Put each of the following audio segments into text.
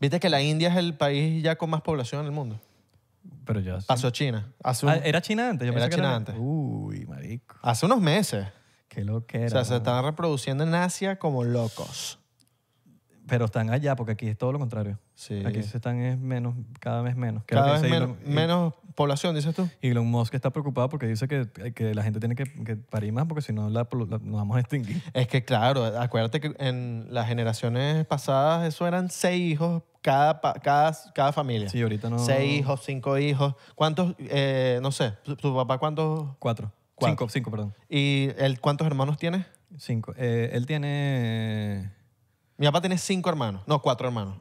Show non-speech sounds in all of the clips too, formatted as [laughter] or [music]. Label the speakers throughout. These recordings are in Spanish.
Speaker 1: ¿Viste que la India es el país ya con más población en el mundo? Pero ya. Pasó China. Ah, ¿Era China antes? Era China antes. Uy, marico. Hace unos meses. Qué loquera. o sea, se están reproduciendo en Asia como locos. Pero están allá, porque aquí es todo lo
Speaker 2: contrario. Aquí se
Speaker 1: están es menos,
Speaker 2: cada vez menos. cada vez menos población, dices tú. Y Elon Musk está preocupado porque dice que, la gente tiene que, que parir más porque si no nos vamos a
Speaker 1: extinguir. Es que claro, acuérdate que en las generaciones pasadas eso eran seis hijos cada, cada, cada familia. Sí, ahorita no. Seis hijos, cinco hijos. ¿Cuántos? Eh, no sé, ¿tu, papá cuántos? Cuatro. Cuatro. Cinco, cinco, perdón. ¿Y él cuántos hermanos tiene? Cinco. Eh, él tiene... Mi papá tiene cinco hermanos, no, cuatro hermanos.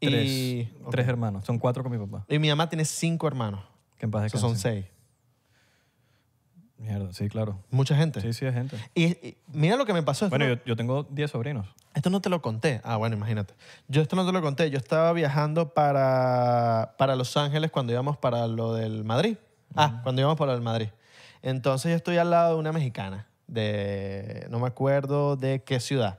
Speaker 1: Tres. Y, Tres hermanos. Son cuatro con mi papá. Y mi mamá tiene cinco hermanos. Que en paz descanse. Son seis. Mierda, sí, claro. Mucha gente. Sí, sí, hay gente. Y, mira lo que me pasó. Bueno, yo, tengo diez sobrinos. Esto no te lo conté. Ah, bueno, imagínate. Yo esto no te lo conté. Yo estaba viajando para, para Los Ángeles cuando íbamos para lo del Madrid. Ah, cuando íbamos para lo del Madrid. Entonces yo estoy al lado de una mexicana de, no me acuerdo de qué ciudad.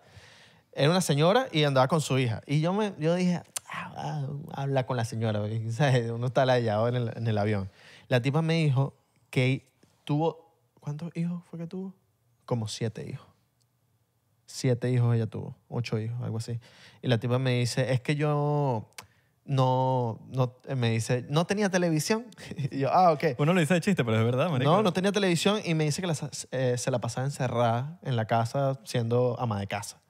Speaker 1: Era una señora y andaba con su hija. Y yo, me, yo dije, Ah, ah, habla con la señora, [laughs] uno está allá en el, en el avión. La tipa me dijo que tuvo, ¿cuántos hijos fue que tuvo? Como siete hijos. Siete hijos ella tuvo, ocho hijos, algo así. Y la tipa me dice, es que yo no, no, eh, me dice, no tenía televisión. [laughs] y yo, ah, ok. Uno lo dice de chiste, pero es verdad, No, no tenía televisión y me dice que eh, se la pasaba encerrada en la casa siendo ama de casa.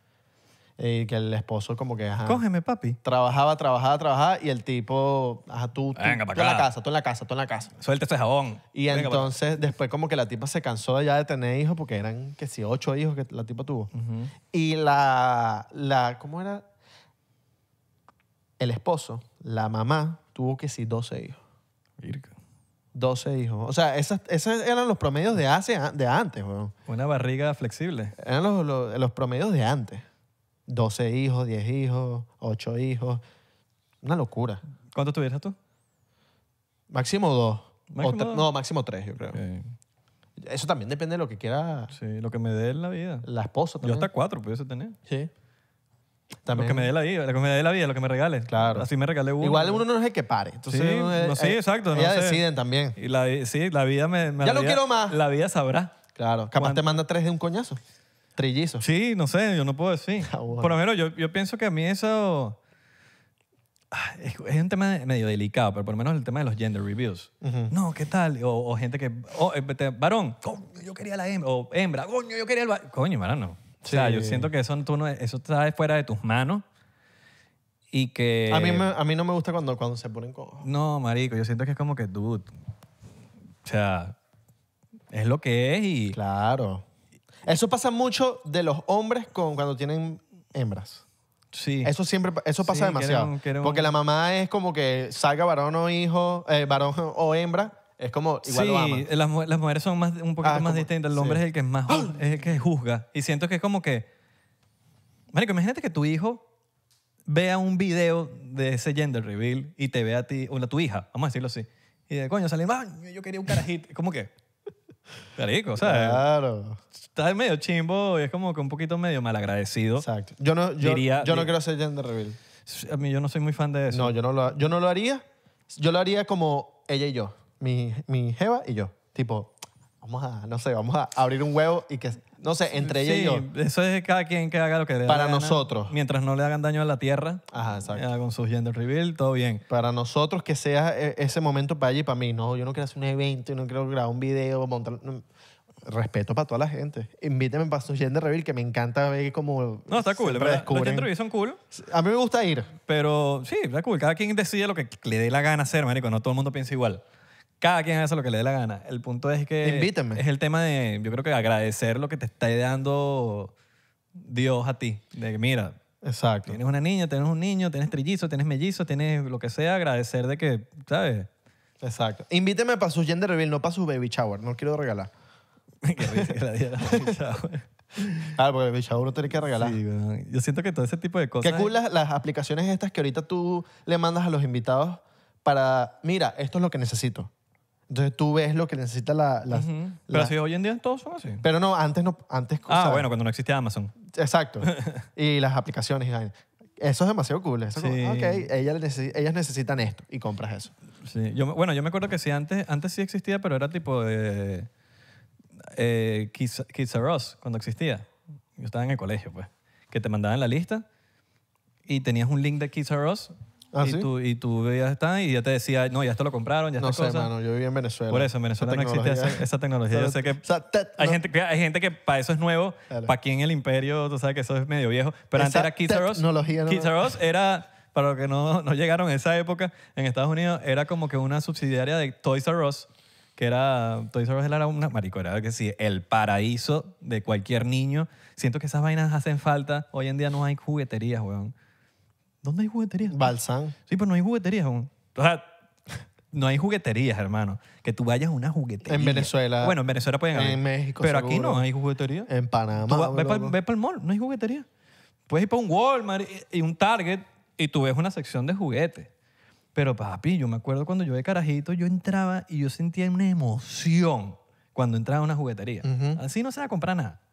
Speaker 1: Y eh, que el esposo como que... Cógeme, papi. Trabajaba, trabajaba, trabajaba y el tipo... Ajá, tú, tú, en la casa, tú en la casa, tú en la casa. Suelta ese jabón. Y entonces después como que la tipa se cansó ya de tener hijos porque eran, que sí, ocho hijos que la tipa tuvo. Y la, la... ¿Cómo era? El esposo, la mamá, tuvo que sí doce hijos. Virga. 12 hijos. O sea, esas- esos eran los promedios de, de antes, weón. Una barriga flexible. Eran los promedios de antes. 12 hijos, 10 hijos, 8 hijos. Una locura. ¿Cuántos tuvieras tú? Máximo dos. No, máximo tres, yo creo. Eso también depende de lo que quiera. Sí, lo que me dé la vida. La esposa también. Yo hasta cuatro pudiese tener. Sí. También. Lo que me dé la vida, lo que me
Speaker 2: regale. lo que me Claro. Así me regale uno. Igual uno
Speaker 1: no es el que pare. Entonces, sí, no, sí exacto. Ya no deciden
Speaker 2: también. Y la, sí, la vida me. ya lo quiero más. La vida sabrá. Claro. Capaz te manda tres de un coñazo. Sí, no sé, yo no puedo decir. [laughs] Ah, por lo menos yo, yo pienso que a mí eso... Ah, es, un tema medio delicado, pero por lo menos el tema de los gender reviews. No, ¿qué tal? O, gente que... Oh, eh, varón, yo quería la hembra. O hembra, coño, yo quería el... Coño, varón, no. O sea, yo siento que eso, tú no, eso está fuera de tus manos y que... A mí, a
Speaker 1: mí no me gusta cuando, cuando se ponen cojos.
Speaker 2: No, marico, yo siento que es como que, dude,
Speaker 1: o sea, es lo que es y... Claro. Eso pasa mucho de los hombres con, cuando tienen hembras. Sí. Eso siempre, eso pasa demasiado. Porque la mamá es como que salga varón o hijo, eh, varón o hembra, es como igual lo ama. sí,
Speaker 2: las, mujeres son más, un poquito ah, más distintas. El hombre es el que ¡Ah! es más que juzga. Y siento que es como que. Marico, imagínate que tu hijo vea un video de ese gender reveal y te ve a ti, o a tu hija, vamos a decirlo así. Y de coño, sale, ah, yo quería un carajito. ¿Cómo que? está ¿sabes? Claro. Estás medio chimbo
Speaker 1: y es como que un poquito medio
Speaker 2: malagradecido. Exacto.
Speaker 1: Yo no, yo, quiero hacer gender reveal. A mí yo no soy muy fan de eso. No, yo no, lo, yo no lo haría. Yo lo haría como ella y yo. Mi, mi Jeva y yo. Tipo, vamos a, no sé, vamos a abrir un huevo y que, no sé, entre ella y yo. Eso es cada quien que haga lo que le Para nosotros. mientras no le hagan daño a la tierra. Ajá, exacto. Eh, con su gender reveal, todo bien. Para nosotros que sea e, ese momento para ella y para mí. No, yo no quiero hacer un evento, yo no quiero grabar un video, montar... Respeto para toda la gente. Invíteme para su gender reveal que me encanta ver cómo. No, está cool, Descubren. son cool. A mí me gusta ir.
Speaker 2: Pero sí, está cool. Cada quien decide lo que le dé la gana hacer, marico. No todo el mundo piensa igual cada quien hace lo que le dé la gana. El punto es que. Invítame. Es el tema de, yo creo que agradecer lo que te está dando Dios a ti. De mira. Exacto. Tienes una niña, tienes un niño, tienes trillizo,
Speaker 1: tienes mellizo, tienes lo que sea. Agradecer de que, ¿sabes? Exacto. Invíteme para su gender reveal, no para su baby shower. No quiero regalar. [laughs] Qué risa la Claro, [laughs] ah, porque baby shower uno tiene que regalar. Sí, Yo siento que todo ese tipo de cosas. Qué cool las aplicaciones estas que ahorita tú le mandas a los invitados para, mira, esto es lo que necesito. Entonces tú ves lo que necesita la... Pero
Speaker 2: hoy en día todos son así.
Speaker 1: pero no, antes no... Antes, ah, bueno,
Speaker 2: cuando no existía Amazon.
Speaker 1: Exacto. [laughs] y las aplicaciones Eso es demasiado cool. Eso ah, ellas necesitan esto y compras eso. bueno,
Speaker 2: yo me acuerdo que sí, antes, antes sí existía, pero era tipo de eh, Kids, Kids cuando existía. Yo estaba en el colegio, pues. Que te mandaban la lista y tenías un link de Kids R Ah, y, tú, y tú veías está y ya te decía, no, ya esto lo compraron, ya está No yo en Venezuela. Por eso, en Venezuela no existe esa, tecnología. yo sé que, hay, gente, que- hay gente que para eso es nuevo, para aquí en el imperio, tú sabes que eso es medio viejo. Pero antes era Kizaros
Speaker 1: Ross.
Speaker 2: era, para los que no, no llegaron a esa época, en Estados Unidos era como que una subsidiaria de Toys R Us, que era, Toys R Us era una maricorada que sí, el paraíso de cualquier niño. Siento que esas vainas hacen falta. Hoy en día no hay jugueterías, weón. ¿Dónde hay juguetería?
Speaker 1: Balsán. Sí, pero no hay juguetería aún.
Speaker 2: O sea, [laughs] no hay jugueterías, hermano. Que tú
Speaker 1: vayas a una juguetería. En Venezuela. Bueno, en Venezuela pueden haber. En México. Pero aquí no hay juguetería. En Panamá. ve para
Speaker 2: el mall, no hay juguetería. Puedes ir para un Walmart y, un Target y tú ves una sección de juguetes. Pero papi, yo me acuerdo cuando yo de carajito, yo entraba y yo sentía una emoción cuando entraba a una juguetería. Así no se va a comprar nada.